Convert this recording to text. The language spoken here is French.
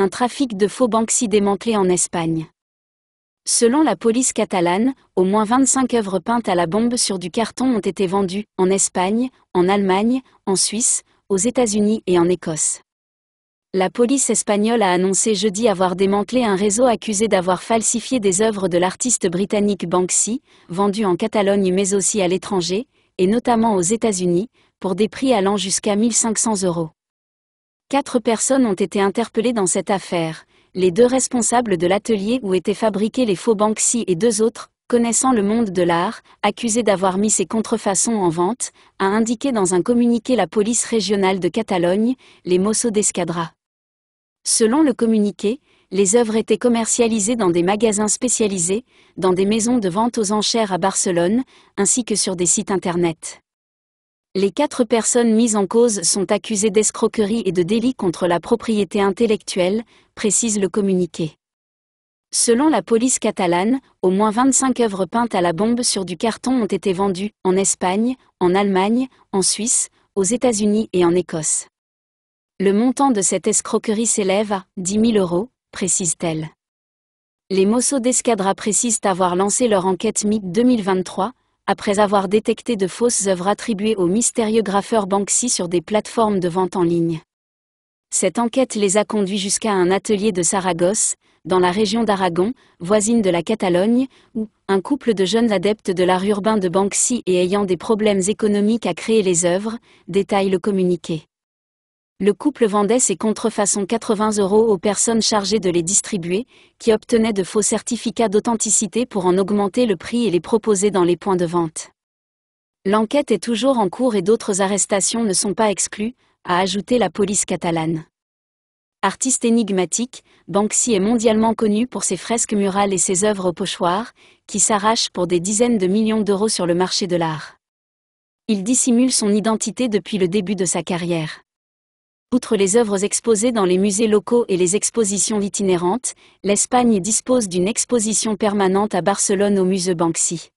un trafic de faux Banksy démantelé en Espagne. Selon la police catalane, au moins 25 œuvres peintes à la bombe sur du carton ont été vendues en Espagne, en Allemagne, en Suisse, aux États-Unis et en Écosse. La police espagnole a annoncé jeudi avoir démantelé un réseau accusé d'avoir falsifié des œuvres de l'artiste britannique Banksy, vendues en Catalogne mais aussi à l'étranger, et notamment aux États-Unis, pour des prix allant jusqu'à 1500 euros. Quatre personnes ont été interpellées dans cette affaire, les deux responsables de l'atelier où étaient fabriqués les faux Banksy et deux autres, connaissant le monde de l'art, accusés d'avoir mis ces contrefaçons en vente, a indiqué dans un communiqué la police régionale de Catalogne, les Mossos d'Escadra. Selon le communiqué, les œuvres étaient commercialisées dans des magasins spécialisés, dans des maisons de vente aux enchères à Barcelone, ainsi que sur des sites internet. Les quatre personnes mises en cause sont accusées d'escroquerie et de délit contre la propriété intellectuelle, précise le communiqué. Selon la police catalane, au moins 25 œuvres peintes à la bombe sur du carton ont été vendues en Espagne, en Allemagne, en Suisse, aux États-Unis et en Écosse. Le montant de cette escroquerie s'élève à 10 000 euros, précise-t-elle. Les Mossos d'Escadra précisent avoir lancé leur enquête MIP 2023 après avoir détecté de fausses œuvres attribuées au mystérieux graffeur Banksy sur des plateformes de vente en ligne. Cette enquête les a conduits jusqu'à un atelier de Saragosse, dans la région d'Aragon, voisine de la Catalogne, où un couple de jeunes adeptes de l'art urbain de Banksy et ayant des problèmes économiques à créer les œuvres, détaille le communiqué le couple vendait ses contrefaçons 80 euros aux personnes chargées de les distribuer, qui obtenaient de faux certificats d'authenticité pour en augmenter le prix et les proposer dans les points de vente. L'enquête est toujours en cours et d'autres arrestations ne sont pas exclues, a ajouté la police catalane. Artiste énigmatique, Banksy est mondialement connu pour ses fresques murales et ses œuvres au pochoir, qui s'arrachent pour des dizaines de millions d'euros sur le marché de l'art. Il dissimule son identité depuis le début de sa carrière. Outre les œuvres exposées dans les musées locaux et les expositions itinérantes, l'Espagne dispose d'une exposition permanente à Barcelone au musée Banksy.